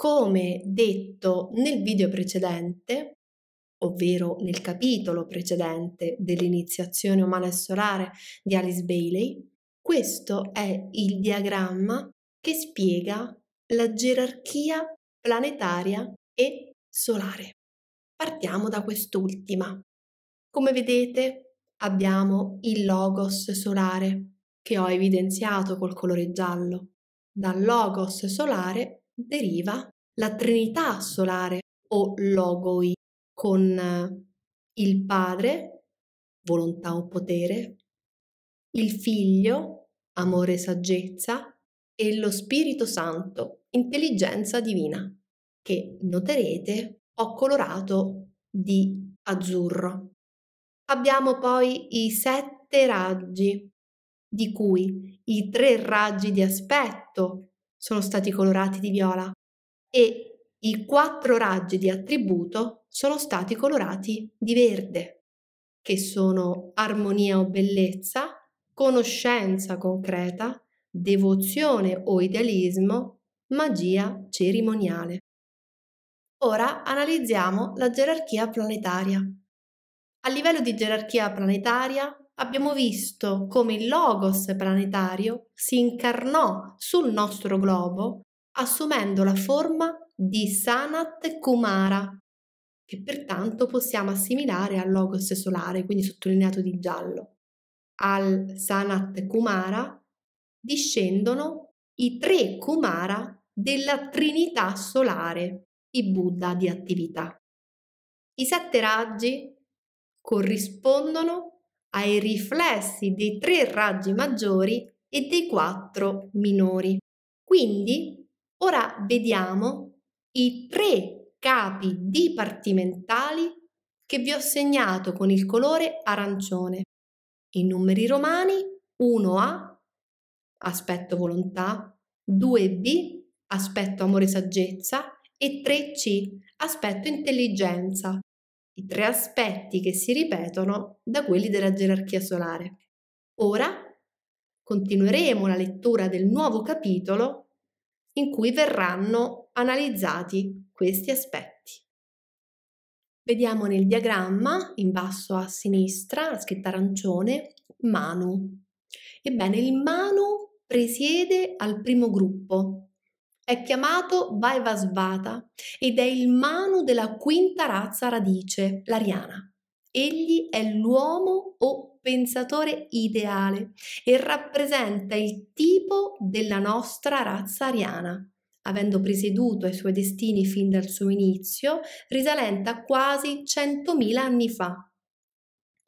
Come detto nel video precedente, ovvero nel capitolo precedente dell'iniziazione umana e solare di Alice Bailey, questo è il diagramma che spiega la gerarchia planetaria e solare. Partiamo da quest'ultima. Come vedete abbiamo il logos solare che ho evidenziato col colore giallo. Dal logos solare deriva la Trinità solare o logoi con eh, il Padre, volontà o potere, il Figlio, amore e saggezza, e lo Spirito Santo, intelligenza divina, che noterete ho colorato di azzurro. Abbiamo poi i sette raggi, di cui i tre raggi di aspetto sono stati colorati di viola e i quattro raggi di attributo sono stati colorati di verde, che sono armonia o bellezza, conoscenza concreta, devozione o idealismo, magia cerimoniale. Ora analizziamo la gerarchia planetaria. A livello di gerarchia planetaria abbiamo visto come il logos planetario si incarnò sul nostro globo assumendo la forma di Sanat Kumara, che pertanto possiamo assimilare al logos solare, quindi sottolineato di giallo. Al Sanat Kumara discendono i tre Kumara della Trinità solare, i Buddha di attività. I sette raggi corrispondono ai riflessi dei tre raggi maggiori e dei quattro minori. Quindi ora vediamo i tre capi dipartimentali che vi ho segnato con il colore arancione. I numeri romani 1A, aspetto volontà, 2B, aspetto amore saggezza e 3C, aspetto intelligenza i tre aspetti che si ripetono da quelli della gerarchia solare. Ora continueremo la lettura del nuovo capitolo in cui verranno analizzati questi aspetti. Vediamo nel diagramma, in basso a sinistra, la scritta arancione, Manu. Ebbene, il Manu presiede al primo gruppo, è chiamato Vaivasvata ed è il Manu della quinta razza radice, l'Ariana. Egli è l'uomo o pensatore ideale e rappresenta il tipo della nostra razza ariana, avendo presieduto ai suoi destini fin dal suo inizio, risalente a quasi 100.000 anni fa.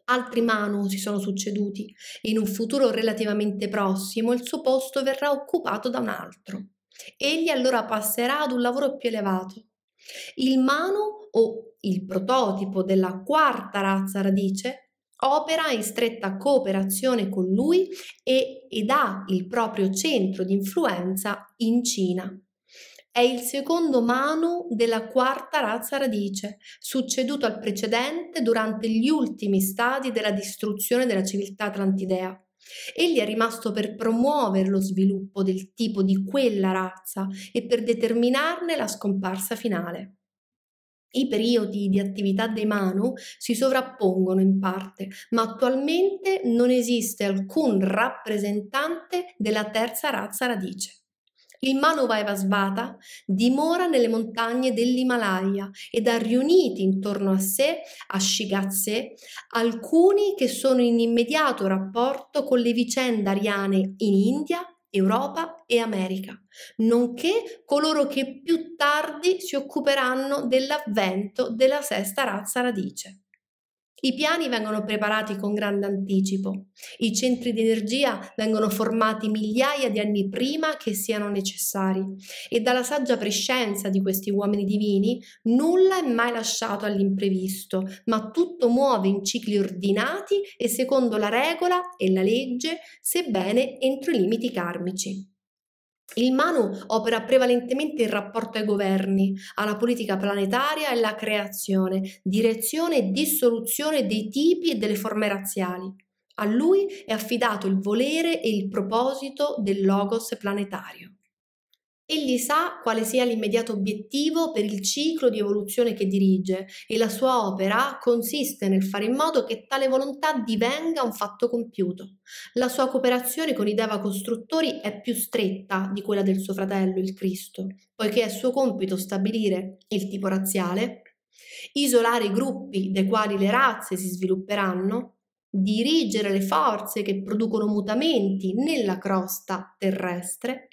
Altri Manu si sono succeduti e in un futuro relativamente prossimo il suo posto verrà occupato da un altro. Egli allora passerà ad un lavoro più elevato. Il mano o il prototipo della quarta razza radice opera in stretta cooperazione con lui e, ed ha il proprio centro di influenza in Cina. È il secondo mano della quarta razza radice, succeduto al precedente durante gli ultimi stadi della distruzione della civiltà atlantidea. Egli è rimasto per promuovere lo sviluppo del tipo di quella razza e per determinarne la scomparsa finale. I periodi di attività dei Manu si sovrappongono in parte, ma attualmente non esiste alcun rappresentante della terza razza radice. Il Manu Vaivasvata dimora nelle montagne dell'Himalaya ed ha riuniti intorno a sé, a Shigatse, alcuni che sono in immediato rapporto con le vicende ariane in India Europa e America, nonché coloro che più tardi si occuperanno dell'avvento della sesta razza radice. I piani vengono preparati con grande anticipo, i centri di energia vengono formati migliaia di anni prima che siano necessari e dalla saggia prescienza di questi uomini divini nulla è mai lasciato all'imprevisto, ma tutto muove in cicli ordinati e secondo la regola e la legge, sebbene entro i limiti karmici. Il Manu opera prevalentemente in rapporto ai governi, alla politica planetaria e alla creazione, direzione e dissoluzione dei tipi e delle forme razziali. A lui è affidato il volere e il proposito del logos planetario. Egli sa quale sia l'immediato obiettivo per il ciclo di evoluzione che dirige e la sua opera consiste nel fare in modo che tale volontà divenga un fatto compiuto. La sua cooperazione con i Deva costruttori è più stretta di quella del suo fratello, il Cristo, poiché è suo compito stabilire il tipo razziale, isolare i gruppi dai quali le razze si svilupperanno, dirigere le forze che producono mutamenti nella crosta terrestre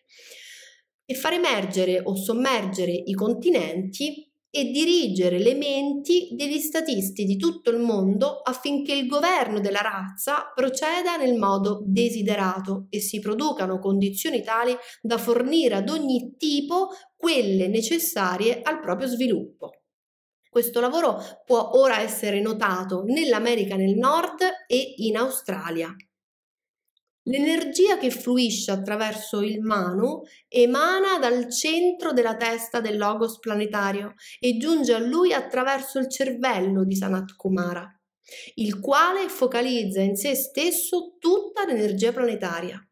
e far emergere o sommergere i continenti e dirigere le menti degli statisti di tutto il mondo affinché il governo della razza proceda nel modo desiderato e si producano condizioni tali da fornire ad ogni tipo quelle necessarie al proprio sviluppo. Questo lavoro può ora essere notato nell'America del Nord e in Australia. L'energia che fluisce attraverso il Manu emana dal centro della testa del Logos planetario e giunge a lui attraverso il cervello di Sanat Kumara, il quale focalizza in sé stesso tutta l'energia planetaria.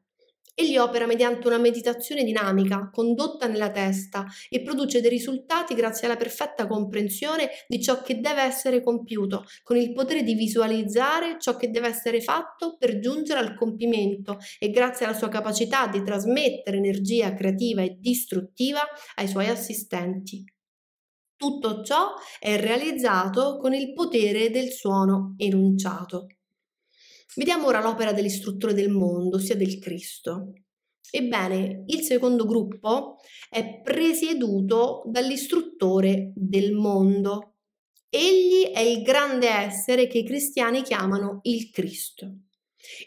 Egli opera mediante una meditazione dinamica, condotta nella testa, e produce dei risultati grazie alla perfetta comprensione di ciò che deve essere compiuto, con il potere di visualizzare ciò che deve essere fatto per giungere al compimento e grazie alla sua capacità di trasmettere energia creativa e distruttiva ai suoi assistenti. Tutto ciò è realizzato con il potere del suono enunciato. Vediamo ora l'opera dell'istruttore del mondo, ossia del Cristo. Ebbene, il secondo gruppo è presieduto dall'istruttore del mondo. Egli è il grande essere che i cristiani chiamano il Cristo.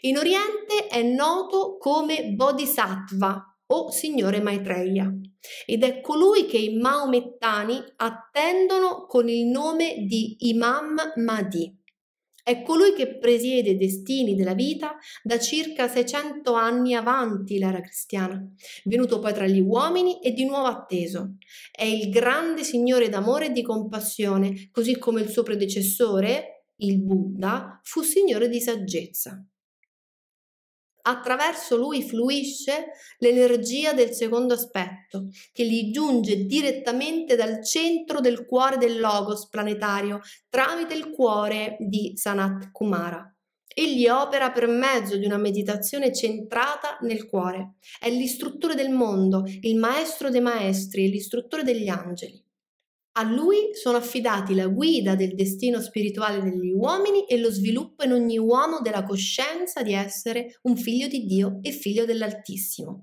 In Oriente è noto come Bodhisattva o Signore Maitreya ed è colui che i maomettani attendono con il nome di Imam Mahdi. È colui che presiede i destini della vita da circa 600 anni avanti l'era cristiana, venuto poi tra gli uomini e di nuovo atteso. È il grande Signore d'amore e di compassione, così come il suo predecessore, il Buddha, fu Signore di saggezza. Attraverso lui fluisce l'energia del secondo aspetto, che gli giunge direttamente dal centro del cuore del logos planetario, tramite il cuore di Sanat Kumara. Egli opera per mezzo di una meditazione centrata nel cuore. È l'istruttore del mondo, il maestro dei maestri e l'istruttore degli angeli. A lui sono affidati la guida del destino spirituale degli uomini e lo sviluppo in ogni uomo della coscienza di essere un figlio di Dio e figlio dell'Altissimo.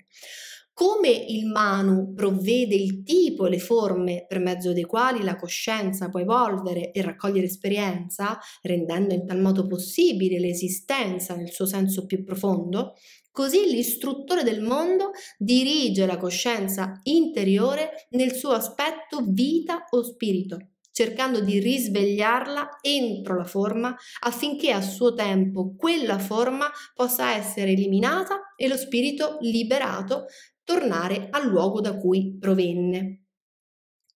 Come il Manu provvede il tipo e le forme per mezzo dei quali la coscienza può evolvere e raccogliere esperienza, rendendo in tal modo possibile l'esistenza nel suo senso più profondo, Così l'istruttore del mondo dirige la coscienza interiore nel suo aspetto vita o spirito, cercando di risvegliarla entro la forma affinché a suo tempo quella forma possa essere eliminata e lo spirito liberato tornare al luogo da cui provenne.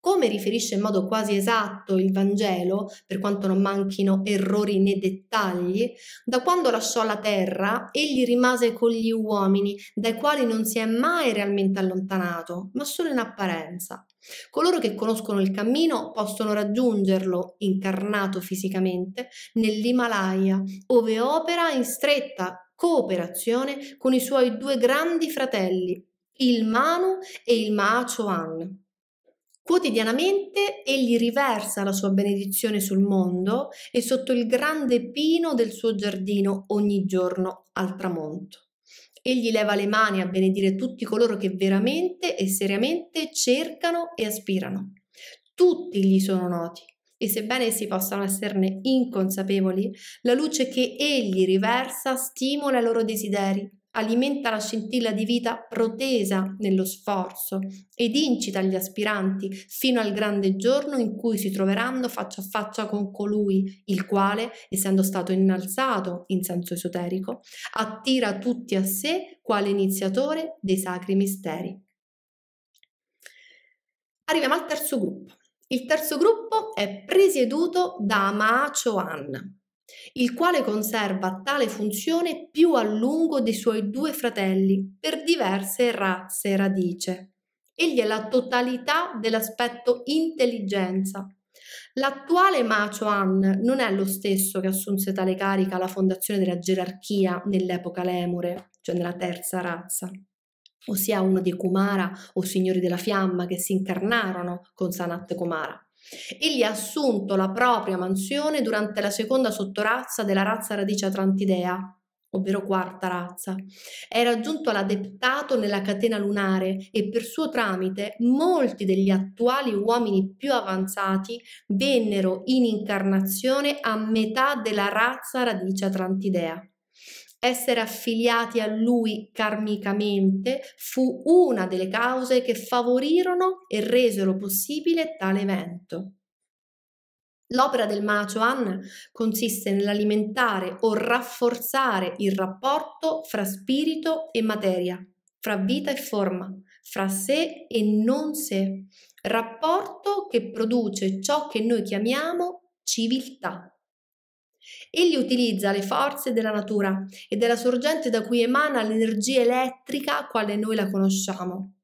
Come riferisce in modo quasi esatto il Vangelo, per quanto non manchino errori né dettagli, da quando lasciò la terra egli rimase con gli uomini, dai quali non si è mai realmente allontanato, ma solo in apparenza. Coloro che conoscono il cammino possono raggiungerlo, incarnato fisicamente, nell'Himalaya, ove opera in stretta cooperazione con i suoi due grandi fratelli, il Manu e il Maachoan. Quotidianamente egli riversa la sua benedizione sul mondo e sotto il grande pino del suo giardino ogni giorno al tramonto. Egli leva le mani a benedire tutti coloro che veramente e seriamente cercano e aspirano. Tutti gli sono noti e sebbene essi possano esserne inconsapevoli, la luce che egli riversa stimola i loro desideri alimenta la scintilla di vita protesa nello sforzo ed incita gli aspiranti fino al grande giorno in cui si troveranno faccia a faccia con colui, il quale, essendo stato innalzato in senso esoterico, attira tutti a sé quale iniziatore dei sacri misteri. Arriviamo al terzo gruppo. Il terzo gruppo è presieduto da Amacho An, il quale conserva tale funzione più a lungo dei suoi due fratelli per diverse razze radice. Egli è la totalità dell'aspetto intelligenza. L'attuale Macho An non è lo stesso che assunse tale carica alla fondazione della gerarchia nell'epoca Lemure, cioè nella terza razza ossia uno dei Kumara o signori della fiamma che si incarnarono con Sanat Kumara. Egli ha assunto la propria mansione durante la seconda sottorazza della razza radice atlantidea, ovvero quarta razza. Era giunto all'adeptato nella catena lunare e per suo tramite molti degli attuali uomini più avanzati vennero in incarnazione a metà della razza radice atlantidea. Essere affiliati a lui karmicamente fu una delle cause che favorirono e resero possibile tale evento. L'opera del Mahachohan consiste nell'alimentare o rafforzare il rapporto fra spirito e materia, fra vita e forma, fra sé e non sé, rapporto che produce ciò che noi chiamiamo civiltà. Egli utilizza le forze della natura e della sorgente da cui emana l'energia elettrica quale noi la conosciamo.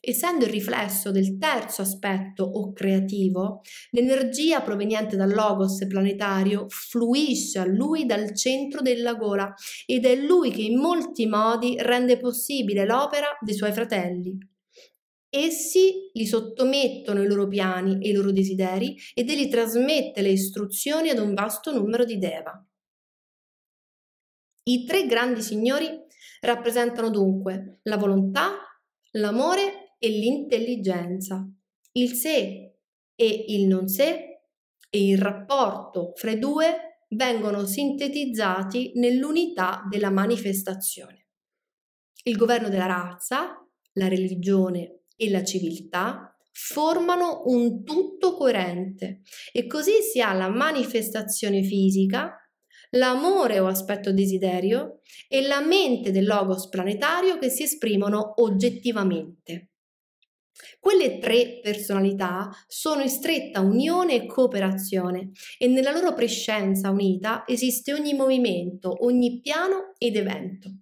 Essendo il riflesso del terzo aspetto o creativo, l'energia proveniente dal logos planetario fluisce a lui dal centro della gola ed è lui che in molti modi rende possibile l'opera dei suoi fratelli. Essi li sottomettono i loro piani e i loro desideri ed egli trasmette le istruzioni ad un vasto numero di Deva. I tre grandi signori rappresentano dunque la volontà, l'amore e l'intelligenza, il sé e il non sé e il rapporto fra i due vengono sintetizzati nell'unità della manifestazione. Il governo della razza, la religione e la civiltà formano un tutto coerente e così si ha la manifestazione fisica, l'amore o aspetto desiderio e la mente del logos planetario che si esprimono oggettivamente. Quelle tre personalità sono in stretta unione e cooperazione e nella loro prescenza unita esiste ogni movimento, ogni piano ed evento.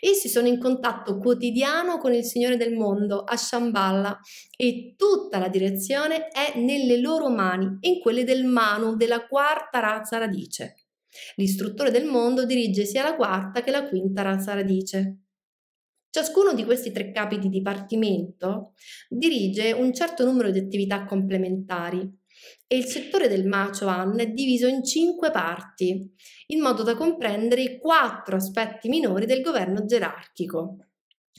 Essi sono in contatto quotidiano con il Signore del mondo, a Shambhala, e tutta la direzione è nelle loro mani e in quelle del Manu, della quarta razza radice. L'istruttore del mondo dirige sia la quarta che la quinta razza radice. Ciascuno di questi tre capi di dipartimento dirige un certo numero di attività complementari e il settore del Machoan è diviso in cinque parti, in modo da comprendere i quattro aspetti minori del governo gerarchico,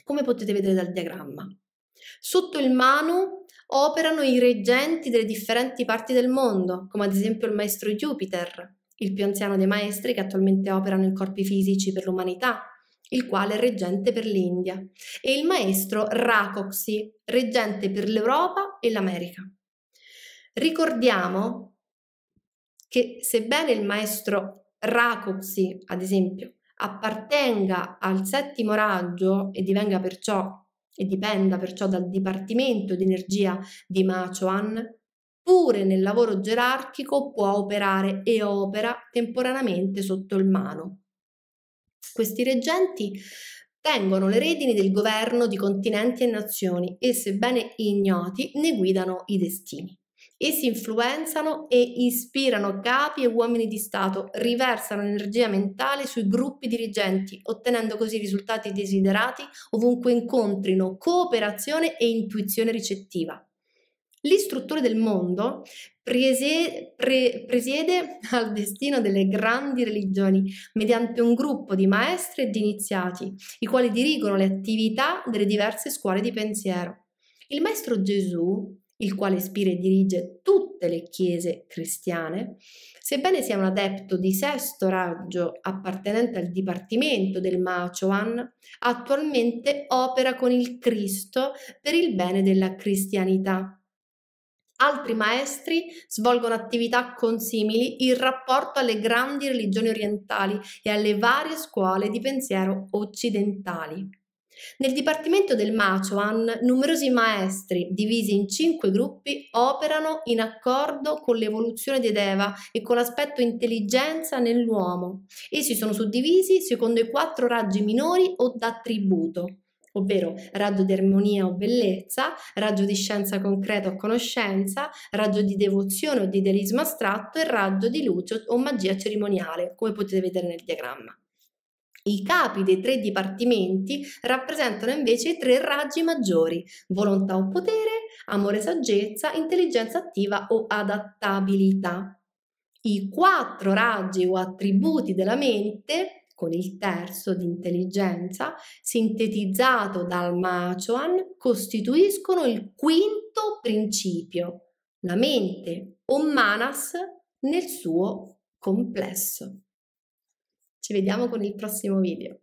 come potete vedere dal diagramma. Sotto il Manu operano i reggenti delle differenti parti del mondo, come ad esempio il maestro Jupiter, il più anziano dei maestri che attualmente operano in corpi fisici per l'umanità, il quale è reggente per l'India, e il maestro Racoxi, reggente per l'Europa e l'America. Ricordiamo che sebbene il maestro Rakosi, ad esempio, appartenga al settimo raggio e divenga perciò e dipenda perciò dal Dipartimento di Energia di Machoan, pure nel lavoro gerarchico può operare e opera temporaneamente sotto il mano. Questi reggenti tengono le redini del governo di continenti e nazioni e, sebbene ignoti, ne guidano i destini. Essi influenzano e ispirano capi e uomini di Stato, riversano energia mentale sui gruppi dirigenti, ottenendo così risultati desiderati ovunque incontrino cooperazione e intuizione ricettiva. L'istruttore del mondo presiede al destino delle grandi religioni mediante un gruppo di maestri e di iniziati, i quali dirigono le attività delle diverse scuole di pensiero. Il maestro Gesù il quale ispira e dirige tutte le chiese cristiane, sebbene sia un adepto di sesto raggio appartenente al dipartimento del Machoan, attualmente opera con il Cristo per il bene della cristianità. Altri maestri svolgono attività consimili in rapporto alle grandi religioni orientali e alle varie scuole di pensiero occidentali. Nel dipartimento del Machuan numerosi maestri, divisi in cinque gruppi, operano in accordo con l'evoluzione di Deva e con l'aspetto intelligenza nell'uomo. Essi sono suddivisi secondo i quattro raggi minori o d'attributo, ovvero raggio di armonia o bellezza, raggio di scienza concreta o conoscenza, raggio di devozione o di idealismo astratto e raggio di luce o magia cerimoniale, come potete vedere nel diagramma. I capi dei tre dipartimenti rappresentano invece i tre raggi maggiori, volontà o potere, amore e saggezza, intelligenza attiva o adattabilità. I quattro raggi o attributi della mente, con il terzo di intelligenza, sintetizzato dal Machoan, costituiscono il quinto principio, la mente o manas nel suo complesso vediamo con il prossimo video.